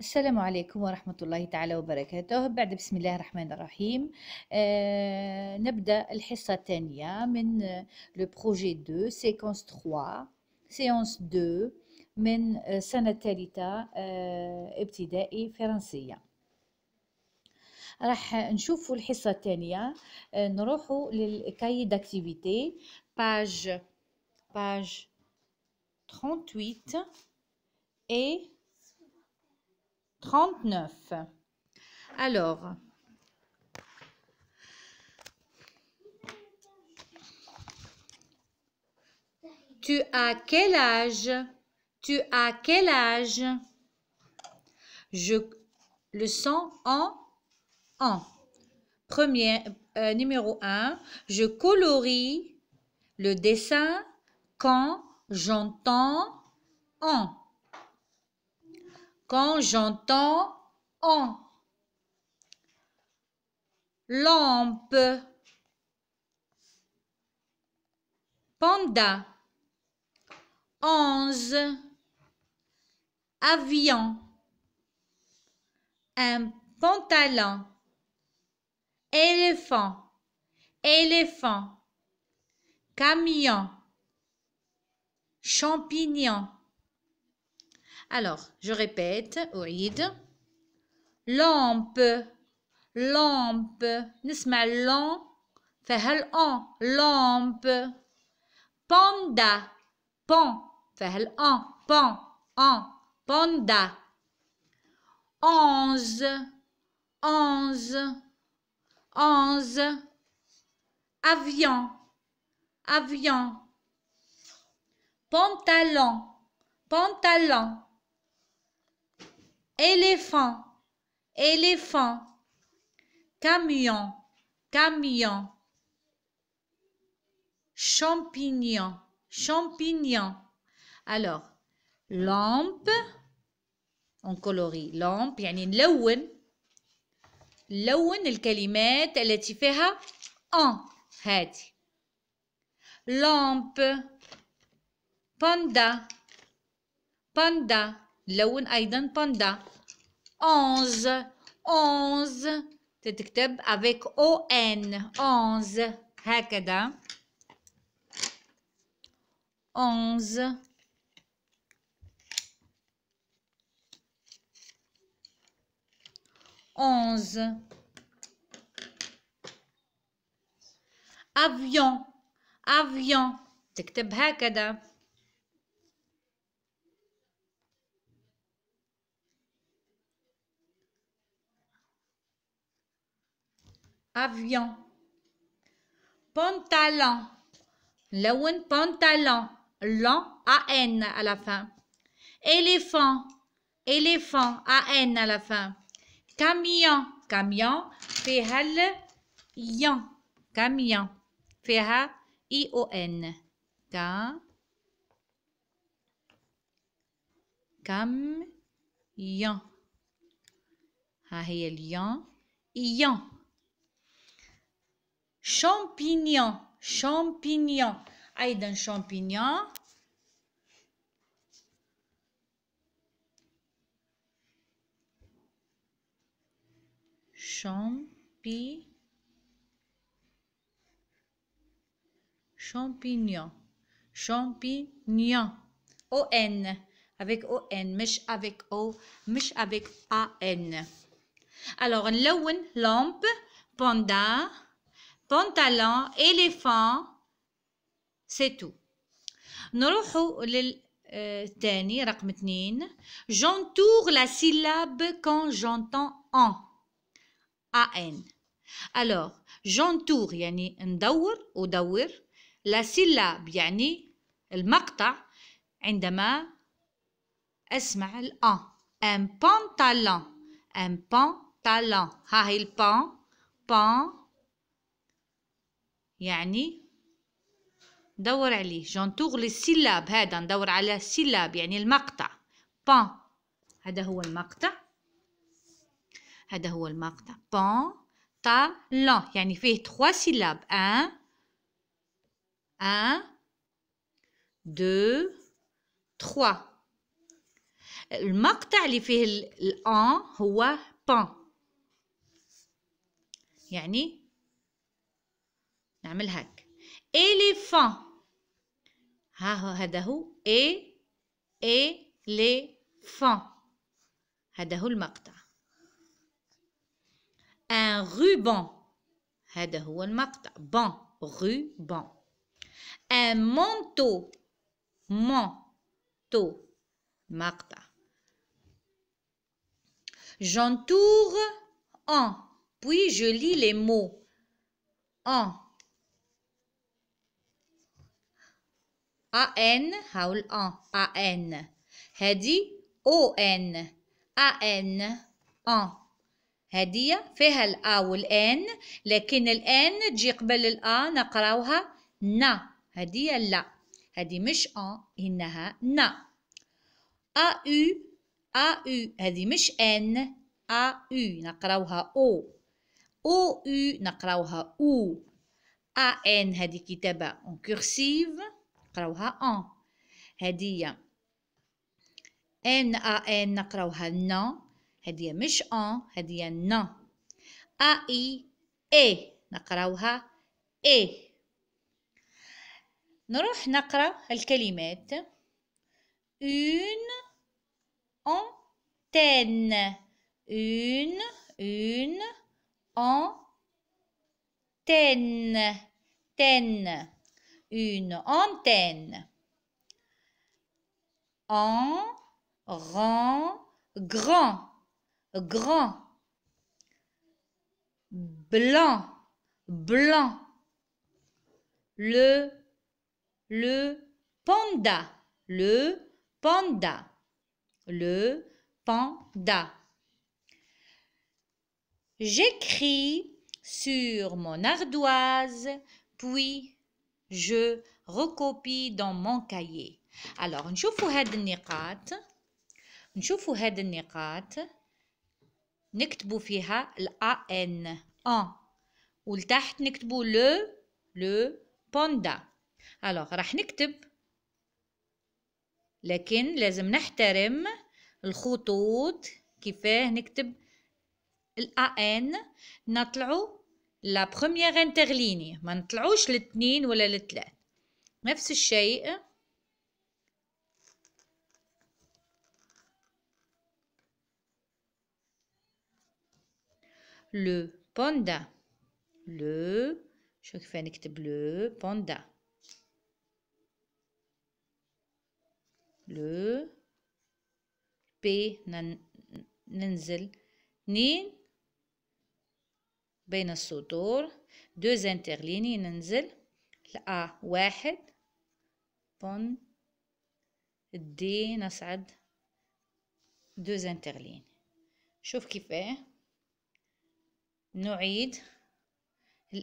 السلام عليكم ورحمة الله تعالى وبركاته بعد بسم الله الرحمن الرحيم آه نبدأ الحصة الثانية من لو بروجي دو سيكونس 3 سيونس 2 من آه، سنة الثالثة آه ابتدائي فرنسية راح نشوف الحصة الثانية آه نروح للكاي داكتيفيتي باج باج 38 et 39. Alors, tu as quel âge Tu as quel âge Je le sens en en. Premier euh, numéro 1, je colorie le dessin quand j'entends en. Quand j'entends on. Lampe. Panda. Onze. Avion. Un pantalon. Éléphant. Éléphant. Camion. Champignon. Alors, je répète, ouïd. Lampe, lampe. nismalon, lampe. en lampe panda pan فهل en pan en panda onze onze onze avion avion pantalon pantalon éléphant, éléphant, camion, camion, champignon, champignon. Alors, lampe, on colorie lampe, يعني نلون لون الكلمات التي فيها en, هذه lampe panda, panda لون ايضا باندا 11 11 تتكتب avec او ان 11 هكذا 11 11 avion avion تكتب هكذا avion pantalon un pantalon L'an. a n à la fin éléphant éléphant a n à la fin camion camion فيها yan. camion فيها i o n Cam. camion ها champignon champignon d'un champignon champi champignon champignon o n avec o n avec o Mèche avec a n alors une lampe panda pantalon, éléphant, c'est tout. نروحوا للثاني رقم 2. j'entoure la syllabe quand j'entends en n. alors j'entoure يعني ندور ودور la syllabe يعني المقطع عندما اسمع الان un pantalon un pantalon ها il pan »,« pan يعني دور عليه جونتوغ للسلاب هذا ندور على السلاب يعني المقطع بان هذا هو المقطع هذا هو المقطع بان طال لون يعني فيه تخوا سلاب ان ان دو تخوا المقطع اللي فيه الان هو بان يعني نعمل هك إليفان ها هو هذا هو إي إليفان هذا هو المقطع ان ruban هذا هو المقطع بان ruban ان manteau manteau مقطع J'entoure en, puis je lis les mots en ان هاول أن ان هادي او ان أن ان هادي فيها الأ والآن لكن الآن تجي قبل الأ نقراوها نا هادي لا هادي مش أن إنها نا أ او أ او هادي مش أن أ او نقراوها أو أو او نقراوها أو أ إن هادي كتابة أون كورسيف نقراوها ان هدية ان ا ان نقراوها ن هدية مش ان هدية ن ا اي اي نقراوها اي نروح نقرا الكلمات une antenne اون اون antenne تن. une antenne. En, rang, grand, grand. Blanc, blanc. Le, le panda, le panda, le panda. J'écris sur mon ardoise, puis Je recopie dans mon cahier. Alors نشوفوا هاد النقاط نشوفوا هاد النقاط نكتبوا فيها ال ان ان ولتحت نكتبوا لو لو بوندا الوغ راح نكتب لكن لازم نحترم الخطوط كيفاه نكتب ال ان نطلعوا لا بروميير انترليني ما نطلعوش للتنين ولا للثلاث نفس الشيء لو بوندا لو شو كيف نكتب لو بوندا لو بي ننزل نين بين السطور دو زنترليني ننزل لأ واحد بون الدي نصعد دو زنترليني شوف كيفاه نعيد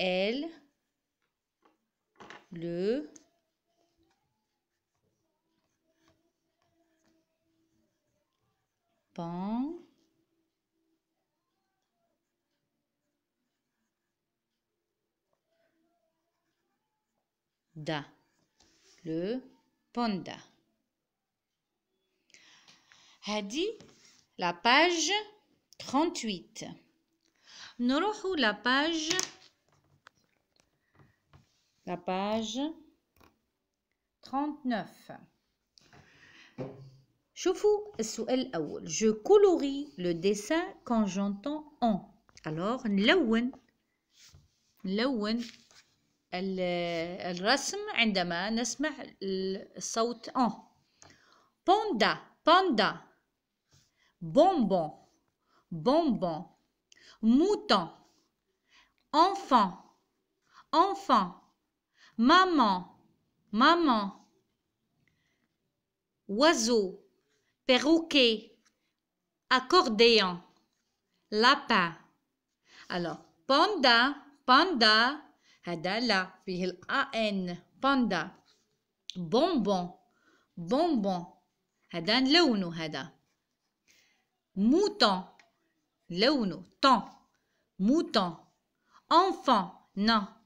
ال لو بون da, le panda. Hadi, la page 38. نروح la page la page 39 شوفوا je colorie le dessin quand j'entends on alors lewen lewen الرسم عندما نسمع الصوت أن panda, panda, bonbon bonbon mouton enfant enfant maman maman oiseau perroquet accordéon lapin alors panda panda هذا لا فيه ال ان باندا بونبون بونبون هذا لونه هذا موتون لونه طون موتون انفان نا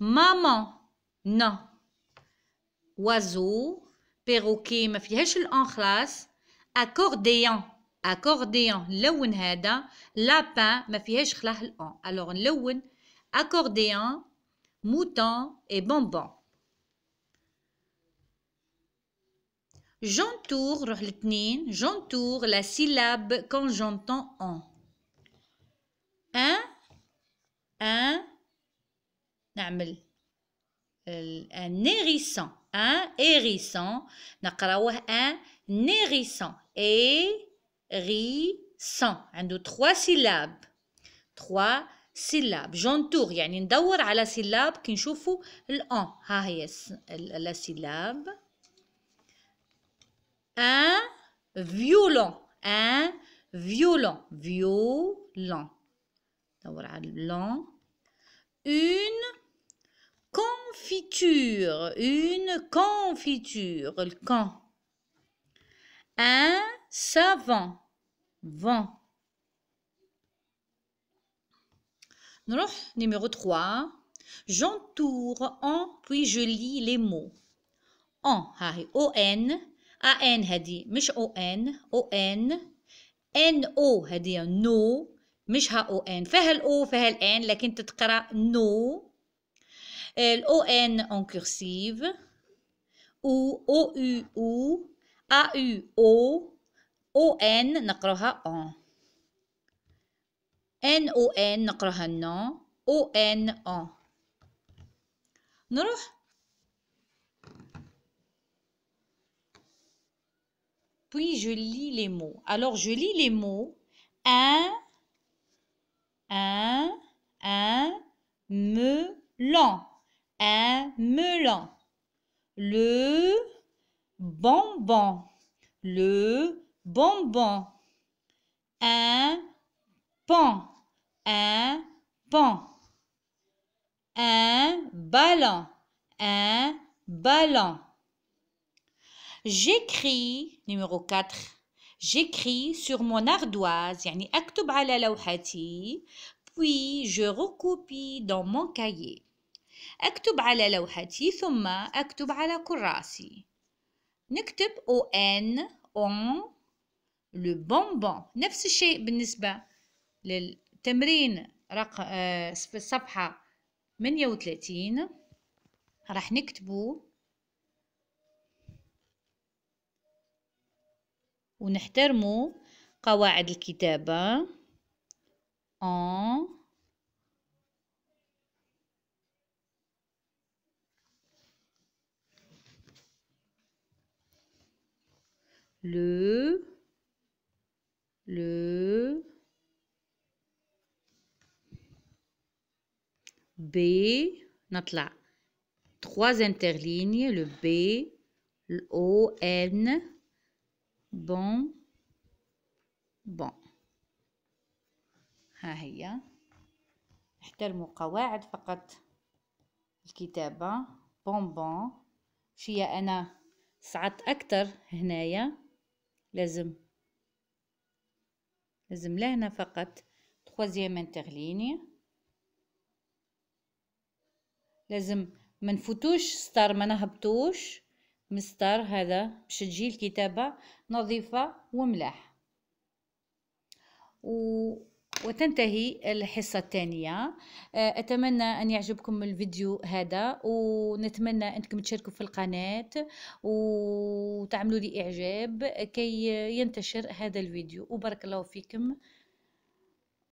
مامان نا وازو بيروكي ما فيهاش الان خلاص اكورديان اكورديان لون هذا لابان ما فيهاش خلاه الان الوغ نلون accordéon, mouton et bonbon. J'entoure j'entoure la syllabe quand j'entends en ». Un, un, hérisson, euh, un hérisson, un hérisson, rissant, un hérisson, trois syllabes, trois syllabe j'en tourne a la à la syllabe qui yes. la syllabe, un violon, un violon, violon, une confiture, une confiture, le can, un savant, vent, Numéro 3. J'entoure en puis je lis les mots. En, O-N. A-N on, مش O-N. O-N. N-O on », no مش ها O-N. on, on, on, On » لكن L-O-N en cursive. Ou o u on, A-U-O. O-N نقراها en n o n n o n نروح Puis je lis les mots. Alors je lis les mots. Un, un, un melon. Un melon. Le bonbon. Le bonbon. Un pan, un pan. Un ballon, un ballon. J'écris, numéro 4, j'écris sur mon ardoise, يعني أكتب على لوحتي, puis je recopie dans mon cahier. أكتب على لوحتي ثم أكتب على كراسي. نكتب N on, le bonbon. نفس الشيء بالنسبة للتمرين رق... آه في الصفحة 38 راح نكتبو ونحترمو قواعد الكتابة en le le B نطلع 3 interlignes le B le O N bon bon ها هي احترموا قواعد فقط الكتابة بون بون شيا أنا صعدت أكتر هنايا لازم لازم لهنا فقط troisième interligne لازم ما نفوتوش ستار ما نهبطوش من هذا باش تجي الكتابه نظيفه وملاح و... وتنتهي الحصة الثانية آه، أتمنى أن يعجبكم الفيديو هذا ونتمنى أنكم تشاركوا في القناة وتعملوا لي إعجاب كي ينتشر هذا الفيديو وبارك الله فيكم